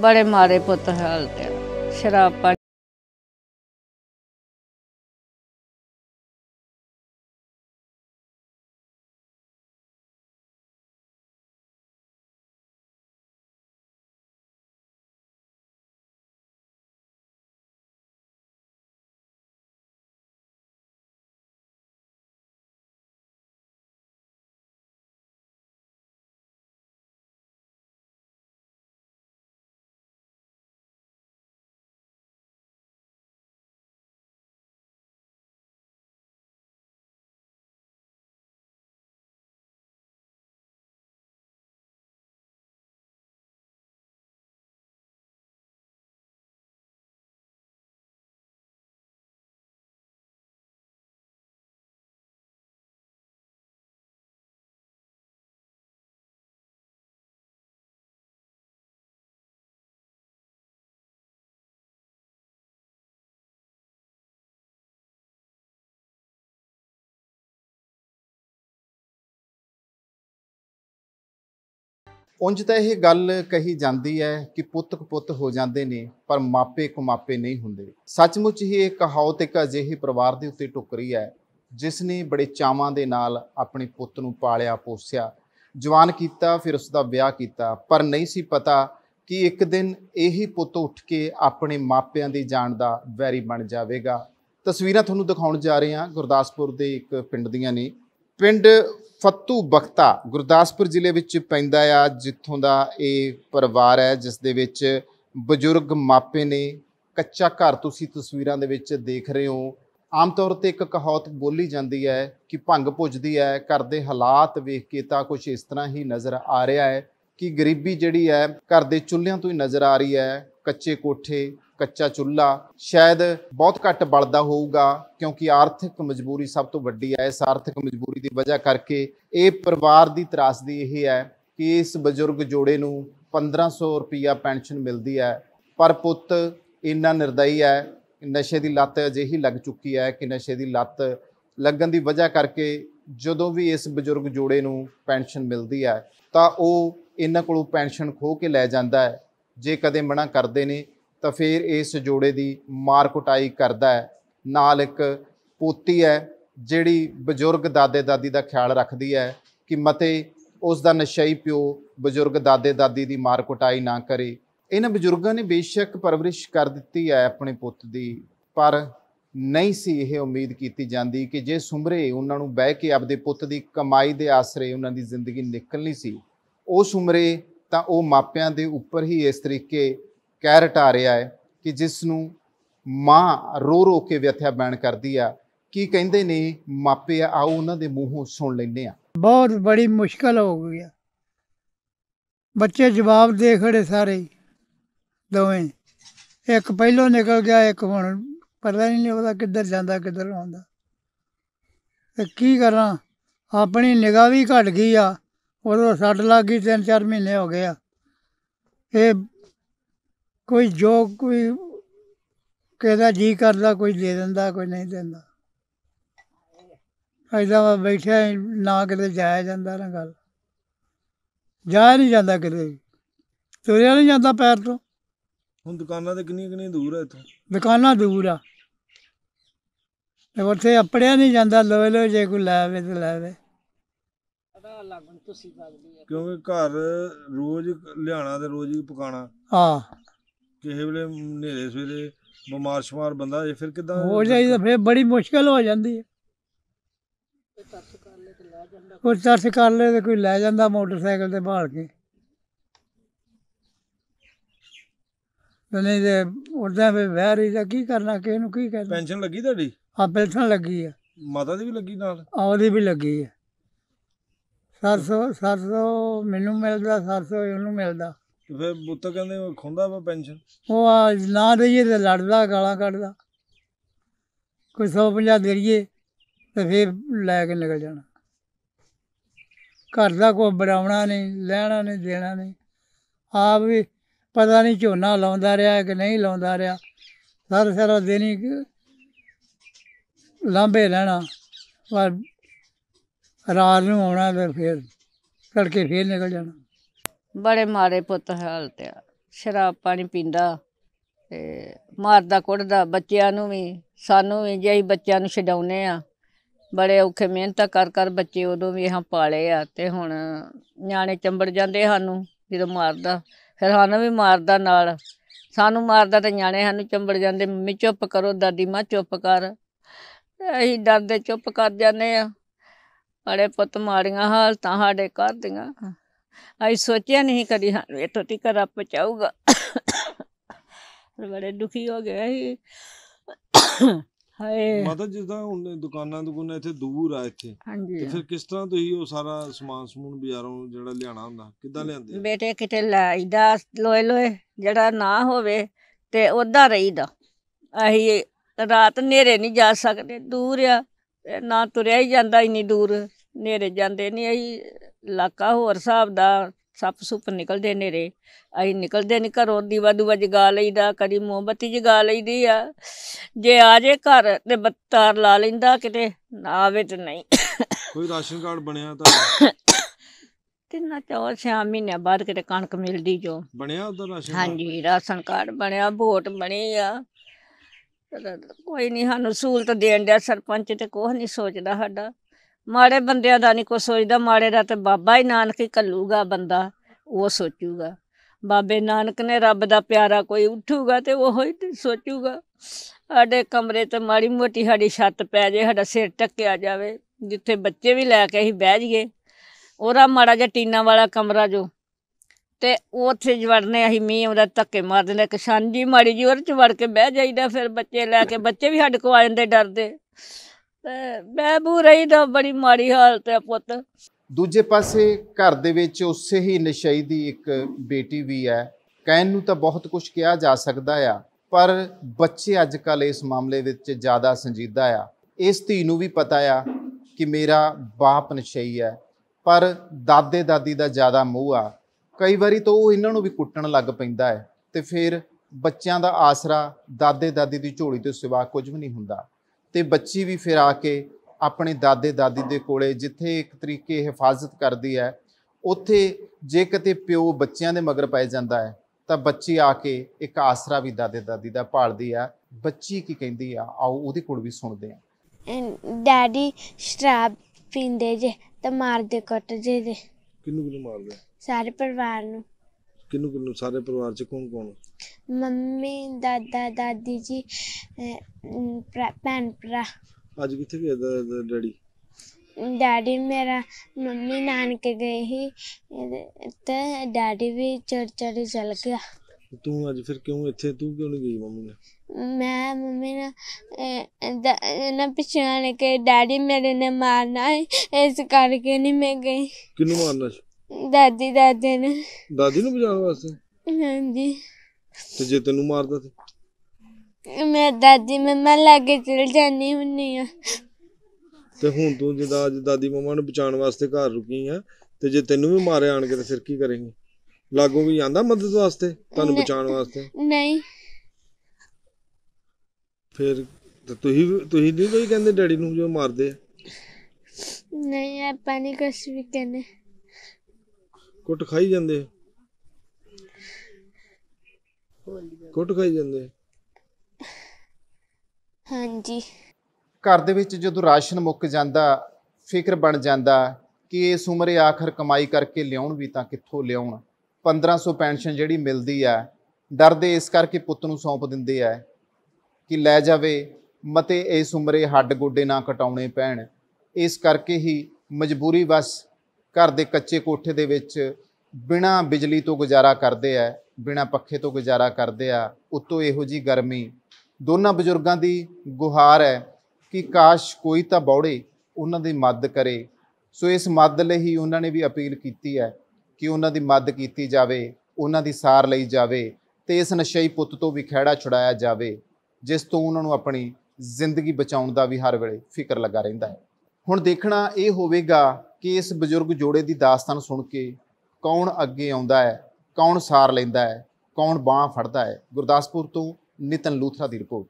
ਬੜੇ ਮਾਰੇ ਪੁੱਤ ਹਾਲ ਤੇ ਸ਼ਰਾਬ ਪਾ ਉੰਜ ਤਾਂ ਇਹ ਗੱਲ ਕਹੀ ਜਾਂਦੀ ਹੈ ਕਿ ਪੁੱਤ ਪੁੱਤ ਹੋ ਜਾਂਦੇ ਨੇ ਪਰ ਮਾਪੇ ਕੁਮਾਪੇ ਨਹੀਂ ਹੁੰਦੇ ਸੱਚਮੁੱਚ ਹੀ ਇਹ ਕਹਾਵਤ ਇੱਕ ਅਜਿਹੇ ਪਰਿਵਾਰ ਦੇ ਉੱਤੇ ਟੁੱਕਰੀ ਹੈ ਜਿਸ ਨੇ ਬੜੇ ਚਾਵਾਂ ਦੇ ਨਾਲ ਆਪਣੇ ਪੁੱਤ ਨੂੰ ਪਾਲਿਆ ਪੋਸਿਆ ਜਵਾਨ ਕੀਤਾ ਫਿਰ ਉਸ ਦਾ ਵਿਆਹ ਕੀਤਾ ਪਰ ਨਹੀਂ ਸੀ ਪਤਾ ਕਿ ਇੱਕ ਦਿਨ ਇਹੀ ਪੁੱਤ ਉੱਠ ਕੇ ਆਪਣੇ ਮਾਪਿਆਂ ਦੀ ਜਾਨ ਦਾ ਵੈਰੀ ਬਣ ਜਾਵੇਗਾ ਤਸਵੀਰਾਂ ਤੁਹਾਨੂੰ ਦਿਖਾਉਣ ਜਾ ਰਹੇ ਹਾਂ ਗੁਰਦਾਸਪੁਰ ਦੇ ਇੱਕ ਪਿੰਡ ਦੀਆਂ ਨੇ ਪਿੰਡ ਫੱਤੂ ਬਖਤਾ ਗੁਰਦਾਸਪੁਰ ਜ਼ਿਲ੍ਹੇ ਵਿੱਚ ਪੈਂਦਾ ਆ ਜਿੱਥੋਂ ਦਾ ਇਹ ਪਰਿਵਾਰ ਹੈ ਜਿਸ ਦੇ ਵਿੱਚ ਬਜ਼ੁਰਗ ਮਾਪੇ ਨੇ ਕੱਚਾ ਘਰ ਤੁਸੀਂ ਤਸਵੀਰਾਂ ਦੇ ਵਿੱਚ ਦੇਖ ਰਹੇ ਹੋ ਆਮ ਤੌਰ ਤੇ ਇੱਕ ਕਹਾਵਤ ਬੋਲੀ ਜਾਂਦੀ ਹੈ ਕਿ ਭੰਗ ਪੁੱਜਦੀ ਹੈ ਘਰ ਦੇ ਹਾਲਾਤ ਵੇਖ ਕੇ ਤਾਂ ਕੁਝ ਇਸ ਤਰ੍ਹਾਂ ਹੀ ਨਜ਼ਰ ਆ ਰਿਹਾ ਹੈ ਕਿ ਗਰੀਬੀ ਜਿਹੜੀ ਹੈ ਘਰ ਦੇ ਚੁੱਲ੍ਹਿਆਂ ਤੋਂ ਹੀ ਨਜ਼ਰ ਆ ਰਹੀ ਹੈ ਕੱਚੇ ਕੋਠੇ ਕੱਚਾ ਚੁੱਲਾ ਸ਼ਾਇਦ ਬਹੁਤ ਘੱਟ ਬਲਦਾ ਹੋਊਗਾ ਕਿਉਂਕਿ ਆਰਥਿਕ ਮਜਬੂਰੀ ਸਭ ਤੋਂ ਵੱਡੀ ਹੈ ਇਸ ਆਰਥਿਕ ਮਜਬੂਰੀ ਦੀ ਵਜ੍ਹਾ ਕਰਕੇ ਇਹ ਪਰਿਵਾਰ ਦੀ ਤਰਾਸਦੀ ਇਹ ਹੈ ਕਿ ਇਸ ਬਜ਼ੁਰਗ ਜੋੜੇ ਨੂੰ 1500 ਰੁਪਇਆ ਪੈਨਸ਼ਨ ਮਿਲਦੀ ਹੈ ਪਰ ਪੁੱਤ ਇੰਨਾ ਨਿਰਦਈ ਹੈ ਨਸ਼ੇ ਦੀ ਲੱਤ ਅਜਿਹੀ ਲੱਗ ਚੁੱਕੀ ਹੈ ਕਿ ਨਸ਼ੇ ਦੀ ਲੱਤ ਲੱਗਣ ਦੀ ਵਜ੍ਹਾ ਕਰਕੇ ਜਦੋਂ ਵੀ ਇਸ ਬਜ਼ੁਰਗ ਜੋੜੇ ਨੂੰ ਪੈਨਸ਼ਨ ਮਿਲਦੀ ਹੈ ਤਾਂ ਉਹ ਇਹਨਾਂ ਕੋਲੋਂ ਪੈਨਸ਼ਨ ਖੋ ਕੇ ਲੈ ਜਾਂਦਾ ਹੈ ਜੇ ਕਦੇ ਮਨਾ ਕਰਦੇ ਨੇ ਤਾਂ ਫਿਰ ਇਸ ਜੋੜੇ ਦੀ ਮਾਰ ਕੁਟਾਈ ਕਰਦਾ ਹੈ ਨਾਲ ਇੱਕ ਪੋਤੀ ਹੈ ਜਿਹੜੀ ਬਜ਼ੁਰਗ ਦਾਦੇ ਦਾਦੀ ਦਾ ਖਿਆਲ ਰੱਖਦੀ ਹੈ ਕਿ ਮਤੇ ਉਸ ਦਾ ਨਸ਼ਈ ਪਿਓ ਬਜ਼ੁਰਗ ਦਾਦੇ ਦਾਦੀ ਦੀ ਮਾਰ ਕੁਟਾਈ ਨਾ ਕਰੇ ਇਹਨਾਂ ਬਜ਼ੁਰਗਾਂ ਨੇ ਬੇਸ਼ੱਕ ਪਰਵਰਿਸ਼ ਕਰ ਦਿੱਤੀ ਹੈ ਆਪਣੇ ਪੁੱਤ ਦੀ ਪਰ ਨਹੀਂ ਸੀ ਇਹ ਉਮੀਦ ਕੀਤੀ ਜਾਂਦੀ ਕਿ ਜੇ ਸੁਮਰੇ ਉਹਨਾਂ ਨੂੰ ਬਹਿ ਕੇ ਆਪਦੇ ਪੁੱਤ ਦੀ ਕਮਾਈ ਦੇ ਆਸਰੇ ਉਹਨਾਂ ਦੀ ਜ਼ਿੰਦਗੀ ਨਿਕਲਣੀ ਸੀ ਉਹ ਸੁਮਰੇ ਤਾਂ ਉਹ ਮਾਪਿਆਂ ਦੇ ਉੱਪਰ ਹੀ ਇਸ ਤਰੀਕੇ ਕਹਿ ਆ ਰਿਹਾ ਹੈ ਕਿ ਜਿਸ ਨੂੰ ਮਾਂ ਰੋ ਰੋ ਕੇ ਵਿਅਥਿਆ ਬੈਣ ਕਰਦੀ ਆ ਕੀ ਕਹਿੰਦੇ ਨੇ ਮਾਪੇ ਆਉ ਆਓ ਉਹਨਾਂ ਦੇ ਮੂੰਹੋਂ ਸੁਣ ਲੈਂਦੇ ਆ ਬਹੁਤ ਬੜੀ ਮੁਸ਼ਕਲ ਹੋ ਗਈ ਆ ਬੱਚੇ ਜਵਾਬ ਦੇ ਖੜੇ ਸਾਰੇ ਦੋਵੇਂ ਇੱਕ ਪਹਿਲੋਂ ਨਿਕਲ ਗਿਆ ਇੱਕ ਹੁਣ ਪਤਾ ਨਹੀਂ ਲੱਗਦਾ ਕਿੱਧਰ ਜਾਂਦਾ ਕਿੱਧਰ ਆਉਂਦਾ ਤੇ ਕੀ ਕਰਾਂ ਆਪਣੀ ਨਿਗਾਹ ਵੀ ਘਟ ਗਈ ਆ ਉਹਦਾ ਸੱਟ ਲੱਗ ਗਈ ਤਿੰਨ ਚਾਰ ਮਹੀਨੇ ਹੋ ਗਏ ਆ ਇਹ ਕੋਈ ਜੋ ਕੋਈ ਕਹਦਾ ਜੀ ਕਰਦਾ ਕੋਈ ਦੇ ਦਿੰਦਾ ਕੋਈ ਨਹੀਂ ਦਿੰਦਾ ਐਦਾਂ ਬੈਠਿਆ ਨਾ ਕਿਤੇ ਜਾਇਆ ਜਾਂਦਾ ਨਾ ਗੱਲ ਜਾਇਆ ਨਹੀਂ ਜਾਂਦਾ ਕਿਤੇ ਤੁਰਿਆ ਨਹੀਂ ਜਾਂਦਾ ਪੈਰ ਤੋਂ ਹੁਣ ਦੁਕਾਨਾਂ ਤੇ ਕਿੰਨੀ ਕਿੰਨੀ ਦੂਰ ਹੈ ਇੱਥੋਂ ਦੁਕਾਨਾਂ ਦੂਰ ਆ ਤੇ ਉੱਥੇ ਅਪੜਿਆ ਨਹੀਂ ਜਾਂਦਾ ਲੋਏ ਲੋ ਜੇ ਕੋਈ ਲਾਵੇ ਤੇ ਲਾਵੇ ਕਿਉਂਕਿ ਘਰ ਰੋਜ਼ ਲਿਆਣਾ ਤੇ ਰੋਜ਼ ਹੀ ਪਕਾਣਾ ਹਾਂ ਕਿਸੇ ਵੇਲੇ ਨੇਰੇ ਸਵੇਰੇ ਬਿਮਾਰ ਸ਼ਮਾਰ ਬੰਦਾ ਇਹ ਫਿਰ ਕਿਦਾਂ ਹੋ ਤਾਂ ਫਿਰ ਬੜੀ ਮੁਸ਼ਕਲ ਹੋ ਜਾਂਦੀ ਹੈ ਕੋਈ ਤਰਸ ਕਰ ਲੈ ਤੇ ਕੋਈ ਲੈ ਜਾਂਦਾ ਮੋਟਰਸਾਈਕਲ ਤੇ ਭਾਲ ਕੇ ਨਹੀਂ ਤੇ ਉਹਦਾ ਵੀ ਵਹਿ ਰਹੀ ਤਾਂ ਕੀ ਕਰਨਾ ਕਿ ਨੂੰ ਕੀ ਕਹਿੰਦੇ ਪੈਨਸ਼ਨ ਲੱਗੀ ਤੁਹਾਡੀ ਆ ਪੈਨਸ਼ਨ ਲੱਗੀ ਆ ਮਾਤਾ ਦੀ ਵੀ ਲੱਗੀ ਨਾਲ ਆ ਵੀ ਲੱਗੀ ਆ 700 700 ਮੈਨੂੰ ਮਿਲਦਾ 700 ਉਹਨੂੰ ਮਿਲਦਾ ਤੇ ਫਿਰ ਕਹਿੰਦੇ ਉਹ ਖੁੰਦਾ ਵਾ ਪੈਨਸ਼ਨ ਉਹ ਆ ਨਾ ਰਹੀਏ ਤੇ ਲੜਦਾ ਗਾਲਾਂ ਕੱਢਦਾ ਕੋਈ 150 ਦੇਈਏ ਤੇ ਫਿਰ ਲੈ ਕੇ ਨਿਕਲ ਜਾਣਾ ਘਰ ਦਾ ਕੋਈ ਬਰਾਉਣਾ ਨਹੀਂ ਲੈਣਾ ਨਹੀਂ ਦੇਣਾ ਨਹੀਂ ਆਪ ਵੀ ਪਤਾ ਨਹੀਂ ਝੋਨਾ ਲਾਉਂਦਾ ਰਿਹਾ ਕਿ ਨਹੀਂ ਲਾਉਂਦਾ ਰਿਹਾ ਸਰ ਸਾਰਾ ਦਿਨ ਹੀ ਲਾਂਬੇ ਰਹਿਣਾ ਪਰ ਰਾਤ ਨੂੰ ਆਉਣਾ ਤੇ ਫਿਰ ਤੜਕੇ ਫੇਰ ਨਿਕਲ ਜਾਣਾ ਬੜੇ ਮਾਰੇ ਪੁੱਤ ਹਾਲਤ ਆ ਸ਼ਰਾਬ ਪਾਣੀ ਪੀਂਦਾ ਤੇ ਮਾਰਦਾ ਕੁੱਟਦਾ ਬੱਚਿਆਂ ਨੂੰ ਵੀ ਸਾਨੂੰ ਵੀ ਜਿਹੀ ਬੱਚਿਆਂ ਨੂੰ ਛਡਾਉਨੇ ਆ ਬੜੇ ਔਖੇ ਮਿਹਨਤ ਕਰ ਕਰ ਬੱਚੇ ਉਦੋਂ ਵੀ ਹਾਂ ਪਾਲੇ ਆ ਤੇ ਹੁਣ ਨਿਆਣੇ ਚੰਬੜ ਜਾਂਦੇ ਸਾਨੂੰ ਜਦੋਂ ਮਾਰਦਾ ਫਿਰ ਸਾਨੂੰ ਵੀ ਮਾਰਦਾ ਨਾਲ ਸਾਨੂੰ ਮਾਰਦਾ ਤੇ ਨਿਆਣੇ ਸਾਨੂੰ ਚੰਬੜ ਜਾਂਦੇ ਮੰਮੀ ਚੁੱਪ ਕਰੋ ਦਾਦੀ ਮਾਂ ਚੁੱਪ ਕਰ ਅਸੀਂ ਡਰਦੇ ਚੁੱਪ ਕਰ ਜਾਂਦੇ ਆ ਬੜੇ ਪੁੱਤ ਮਾੜੀਆਂ ਹਾਲਤਾਂ ਸਾਡੇ ਘਰ ਦੀਆਂ ਅਸੀਂ ਸੋਚਿਆ ਨਹੀਂ ਕਦੀ ਹਾਂ ਇਹ ਤੋਂ ਤੱਕ ਰੱਬ ਪਹੁੰਚਾਊਗਾ ਬੜੇ ਦੁਖੀ ਹੋ ਗਏ ਅਸੀਂ ਹਾਏ ਮਤਲਬ ਜਿੱਦਾਂ ਹੁਣ ਦੁਕਾਨਾਂ ਦੁਕਾਨਾਂ ਇੱਥੇ ਦੂਰ ਆ ਇੱਥੇ ਹਾਂਜੀ ਤੇ ਫਿਰ ਕਿਸ ਤਰ੍ਹਾਂ ਤੁਸੀਂ ਉਹ ਸਾਰਾ ਸਮਾਨ ਸਮੂਨ ਬਾਜ਼ਾਰੋਂ ਜਿਹੜਾ ਲਿਆਣਾ ਹੁੰਦਾ ਕਿੱਦਾਂ ਲਿਆਂਦੇ ਬੇਟੇ ਕਿਤੇ ਲਾਈਦਾ ਲੋਏ ਲੋਏ ਜਿਹੜਾ ਨਾ ਹੋਵੇ ਤੇ ਉਹਦਾ ਰਹੀਦਾ ਅਸੀਂ ਰਾਤ ਨੇਰੇ ਨਹੀਂ ਜਾ ਸਕਦੇ ਦੂਰ ਆ ਨਾ ਤੁਰਿਆ ਹੀ ਜਾਂਦਾ ਇੰਨੀ ਦੂਰ ਨੇਰੇ ਜਾਂਦੇ ਨਹੀਂ ਅਸੀਂ ਇਲਾਕਾ ਹੋਰ ਸਾਹਿਬ ਦਾ ਸੱਪ ਸੁੱਪ ਨਿਕਲਦੇ ਨੇਰੇ ਅਸੀਂ ਨਿਕਲਦੇ ਨਹੀਂ ਘਰੋਂ ਦੀਵਾ ਦੂਵਾ ਜਗਾ ਲਈਦਾ ਕਦੀ ਮੋਮਬਤੀ ਜਗਾ ਲਈਦੀ ਆ ਜੇ ਆ ਜੇ ਘਰ ਤੇ ਬੱਤਾਰ ਲਾ ਲੈਂਦਾ ਕਿਤੇ ਨਾ ਆਵੇ ਤੇ ਨਹੀਂ ਕੋਈ ਰਾਸ਼ਨ ਕਾਰਡ ਬਣਿਆ ਤਾਂ ਕਿੰਨਾ ਚੌਰ ਛੇ ਮਹੀਨੇ ਬਾਅਦ ਕਿਤੇ ਕਣਕ ਮਿਲਦੀ ਜੋ ਬਣਿਆ ਉਹਦਾ ਰਾਸ਼ਨ ਹਾਂਜੀ ਰਾਸ਼ਨ ਕਾਰਡ ਬਣਿਆ ਵੋਟ ਬਣੀ ਆ ਕੋਈ ਨਹੀਂ ਸਾਨੂੰ ਸਹੂਲਤ ਦੇਣ ਦਾ ਸਰਪੰਚ ਤੇ ਕੋਹ ਨਹੀਂ ਸੋਚਦਾ ਸਾਡਾ ਮਾੜੇ ਬੰਦਿਆਂ ਦਾ ਨਹੀਂ ਕੋਈ ਸੋਚਦਾ ਮਾੜੇ ਦਾ ਤੇ ਬਾਬਾ ਹੀ ਨਾਨਕ ਹੀ ਕੱਲੂਗਾ ਬੰਦਾ ਉਹ ਸੋਚੂਗਾ ਬਾਬੇ ਨਾਨਕ ਨੇ ਰੱਬ ਦਾ ਪਿਆਰਾ ਕੋਈ ਉੱਠੂਗਾ ਤੇ ਉਹ ਹੀ ਸੋਚੂਗਾ ਸਾਡੇ ਕਮਰੇ ਤੇ ਮਾੜੀ ਮੋਟੀ ਸਾਡੀ ਛੱਤ ਪੈ ਜੇ ਸਾਡਾ ਸਿਰ ਟੱਕਿਆ ਜਾਵੇ ਜਿੱਥੇ ਬੱਚੇ ਵੀ ਲੈ ਕੇ ਅਸੀਂ ਬਹਿ ਜਾਈਏ ਉਹਦਾ ਮਾੜਾ ਜਿਹਾ ਟੀਨਾ ਵਾਲਾ ਕਮਰਾ ਜੋ ਤੇ ਉੱਥੇ ਜਵੜਨੇ ਅਸੀਂ ਮੀਂਹ ਉਹਦਾ ਧੱਕੇ ਮਾਰ ਦਿੰਦੇ ਕਿਸਾਨ ਜੀ ਮਾੜੀ ਜੀ ਉਹਦੇ ਚ ਵੜ ਕੇ ਬਹਿ ਜਾਈਦਾ ਫਿਰ ਬੱਚੇ ਲੈ ਕੇ ਬੱਚੇ ਵੀ ਸਾਡੇ ਕੋ ਆ ਜਾਂਦੇ ਡਰਦੇ ਤੇ ਬੂ ਰਹੀ ਦਾ ਬੜੀ ਮਾੜੀ ਹਾਲਤ ਹੈ ਪੁੱਤ ਦੂਜੇ ਪਾਸੇ ਘਰ ਦੇ ਵਿੱਚ ਉਸੇ ਹੀ ਨਸ਼ਈ ਦੀ ਇੱਕ ਬੇਟੀ ਵੀ ਹੈ ਕਹਿਣ ਨੂੰ ਤਾਂ ਬਹੁਤ ਕੁਝ ਕਿਹਾ ਜਾ ਸਕਦਾ ਆ ਪਰ ਬੱਚੇ ਅੱਜ ਕੱਲ ਇਸ ਮਾਮਲੇ ਵਿੱਚ ਜ਼ਿਆਦਾ ਸੰਜੀਦਾ ਆ ਇਸ ਧੀ ਨੂੰ ਵੀ ਪਤਾ ਆ ਕਿ ਮੇਰਾ ਬਾਪ ਨਸ਼ਈ ਹੈ ਪਰ ਦਾਦੇ ਦਾਦੀ ਦਾ ਜ਼ਿਆਦਾ ਮੋਹ ਆ ਕਈ ਵਾਰੀ ਤਾਂ ਉਹ ਇਹਨਾਂ ਨੂੰ ਵੀ ਕੁੱਟਣ ਲੱਗ ਪੈਂਦਾ ਹੈ ਤੇ ਫਿਰ ਬੱਚਿਆਂ ਦਾ ਆਸਰਾ ਦਾਦੇ ਦਾਦੀ ਦੀ ਝੋਲੀ ਤੋਂ ਸਿਵਾ ਕੁਝ ਵੀ ਨਹੀਂ ਹੁੰਦਾ ਤੇ ਬੱਚੀ ਵੀ ਫਿਰ ਆ ਕੇ ਆਪਣੇ ਦਾਦੇ ਦਾਦੀ ਦੇ ਕੋਲੇ ਜਿੱਥੇ ਇੱਕ ਤਰੀਕੇ ਹਿਫਾਜ਼ਤ ਕਰਦੀ ਹੈ ਉੱਥੇ ਜੇ ਕਿਤੇ ਪਿਓ ਬੱਚਿਆਂ ਦੇ ਮਗਰ ਪੈ ਜਾਂਦਾ ਹੈ ਤਾਂ ਬੱਚੀ ਆ ਕੇ ਇੱਕ ਆਸਰਾ ਵੀ ਦਾਦੇ ਦਾਦੀ ਦਾ ਭਾਲਦੀ ਆ ਬੱਚੀ ਕੀ ਕਹਿੰਦੀ ਆ ਆਓ ਉਹਦੇ ਕੋਲ ਵੀ ਸੁਣਦੇ ਆ ਡੈਡੀ ਸ਼ਰਾਬ ਪੀਂਦੇ ਜੇ ਤਾਂ ਮਾਰਦੇ ਕੁੱਟਦੇ ਜੇ ਕਿੰਨੂੰ ਕਿੰਨੂੰ ਮਾਰਦੇ ਸਾਰੇ ਪਰਿਵਾਰ ਨੂੰ ਕਿੰਨੂੰ ਕਿੰਨੂੰ ਸਾਰੇ ਪਰਿਵਾਰ ਚ ਕੌਣ ਕੌਣ ਮੰਮੀ ਦਾਦਾ ਦਾਦੀ ਜੀ ਭੈਣ ਭਰਾ ਅੱਜ ਕਿੱਥੇ ਗਿਆ ਡੈਡੀ ਡੈਡੀ ਮੇਰਾ ਮੰਮੀ ਨਾਨਕੇ ਗਏ ਸੀ ਤੇ ਡੈਡੀ ਵੀ ਚੜ ਚਲ ਗਿਆ ਤੂੰ ਅੱਜ ਫਿਰ ਕਿਉਂ ਇੱਥੇ ਤੂੰ ਕਿਉਂ ਨਹੀਂ ਗਈ ਮੰਮੀ ਨਾਲ ਮੈਂ ਮੰਮੀ ਨਾ ਇਹਨਾਂ ਪਿਛਾਣ ਕੇ ਡੈਡੀ ਮੇਰੇ ਨੇ ਮਾਰਨਾ ਹੈ, ਇਸ ਕਰਕੇ ਨਹੀਂ ਮੈਂ ਗਈ ਕਿਹਨੂੰ ਮਾਰਨਾ ਸੀ? ਦਾਦੀ ਦਾਦੇ ਨੇ ਦਾਦੀ ਨੂੰ ਬਚਾਉਣ ਵਾਸਤੇ ਹਾਂਜੀ ਤੇ ਜੇ ਤੈਨੂੰ ਮਾਰਦਾ ਤੇ ਮੈਂ ਦਾਦੀ ਮੰਮਾ ਕੇ ਚਲ ਜਾਨੀ ਹੁੰਨੀ ਆ ਤੇ ਹੁਣ ਤੂੰ ਜਿੱਦਾਂ ਅੱਜ ਦਾਦੀ ਮੰਮਾ ਨੂੰ ਬਚਾਉਣ ਵਾਸਤੇ ਘਰ ਰੁਕੀ ਆ ਤੇ ਜੇ ਤੈਨੂੰ ਵੀ ਮਾਰੇ ਆਣ ਕੇ ਤੇ ਫਿਰ ਕੀ ਕਰੇਂਗੀ ਲਾਗੂ ਵੀ ਆਂਦਾ ਮਦਦ ਵਾਸਤੇ ਤੁਹਾਨੂੰ ਬਚਾਉਣ ਵਾਸਤੇ ਨਹੀਂ ਫਿਰ ਤੇ ਤੁਸੀਂ ਤੁਸੀਂ ਨਹੀਂ ਕੋਈ ਕਹਿੰਦੇ ਡੈਡੀ ਨੂੰ ਜੋ ਮਾਰਦੇ ਆ ਨਹੀਂ ਆਪਾਂ ਨਹੀਂ ਕੁਛ ਵੀ ਕਹਿੰਦੇ ਕੁੱਟ ਖਾਈ ਜਾਂਦੇ ਆ। ਕੁੱਟ ਖਾਈ ਜਾਂਦੇ ਹਾਂਜੀ ਘਰ ਦੇ ਵਿੱਚ ਜਦੋਂ ਰਾਸ਼ਨ ਮੁੱਕ ਜਾਂਦਾ ਫਿਕਰ ਬਣ ਜਾਂਦਾ ਕਿ ਇਸ ਉਮਰੇ ਆਖਰ ਕਮਾਈ ਕਰਕੇ ਲਿਆਉਣ ਵੀ ਤਾਂ ਕਿੱਥੋਂ ਲਿਆਉਣ 1500 ਪੈਨਸ਼ਨ ਜਿਹੜੀ ਮਿਲਦੀ ਆ ਡਰਦੇ ਇਸ ਕਰਕੇ ਪੁੱਤ ਨੂੰ ਸੌਂਪ ਦਿੰਦੇ ਆ ਕਿ ਲੈ ਜਾਵੇ ਮਤੇ ਇਸ ਉਮਰੇ ਹੱਡ ਗੋਡੇ ਨਾ ਕਟਾਉਣੇ ਪੈਣ ਇਸ ਕਰਕੇ ਹੀ ਮਜਬੂਰੀ ਵਸ ਘਰ ਦੇ ਕੱਚੇ ਕੋਠੇ ਦੇ ਵਿੱਚ ਬਿਨਾ ਬਿਜਲੀ ਤੋਂ ਗੁਜ਼ਾਰਾ ਕਰਦੇ ਆ ਬਿਨਾ ਪੱਖੇ ਤੋਂ ਗੁਜ਼ਾਰਾ ਕਰਦੇ ਆ ਉਤੋਂ ਇਹੋ ਜੀ ਗਰਮੀ ਦੋਨਾਂ ਬਜ਼ੁਰਗਾਂ ਦੀ ਗੁਹਾਰ ਹੈ ਕਿ ਕਾਸ਼ ਕੋਈ ਤਾਂ ਬੌੜੇ ਉਹਨਾਂ ਦੀ ਮਦਦ ਕਰੇ ਸੋ ਇਸ ਮਦਦ ਲਈ ਹੀ ਉਹਨਾਂ ਨੇ ਵੀ ਅਪੀਲ ਕੀਤੀ ਹੈ ਕਿ ਉਹਨਾਂ ਦੀ ਮਦਦ ਕੀਤੀ ਜਾਵੇ ਉਹਨਾਂ ਦੀ ਸਾਰ ਲਈ ਜਾਵੇ ਤੇ ਇਸ ਨਸ਼ਈ ਪੁੱਤ ਤੋਂ ਵੀ ਖਿਹੜਾ ਛੁਡਾਇਆ ਜਾਵੇ ਜਿਸ ਤੋਂ ਉਹਨਾਂ ਨੂੰ ਆਪਣੀ ਜ਼ਿੰਦਗੀ ਬਚਾਉਣ ਦਾ ਵੀ ਹਰ ਵੇਲੇ ਫਿਕਰ ਲੱਗਾ ਰਹਿੰਦਾ ਹੈ ਹੁਣ ਦੇਖਣਾ ਇਹ ਹੋਵੇਗਾ ਕਿ ਇਸ ਬਜ਼ੁਰਗ ਜੋੜੇ ਦੀ ਦਾਸਤਾਨ ਸੁਣ ਕੇ ਕੌਣ ਅੱਗੇ ਆਉਂਦਾ ਹੈ ਕੌਣ ਸਾਰ ਲੈਂਦਾ ਹੈ ਕੌਣ ਬਾਹ ਫੜਦਾ ਹੈ ਗੁਰਦਾਸਪੁਰ ਤੋਂ ਨਿਤਨ ਲੂਥਰਾ ਦੀ ਰਿਪੋਰਟ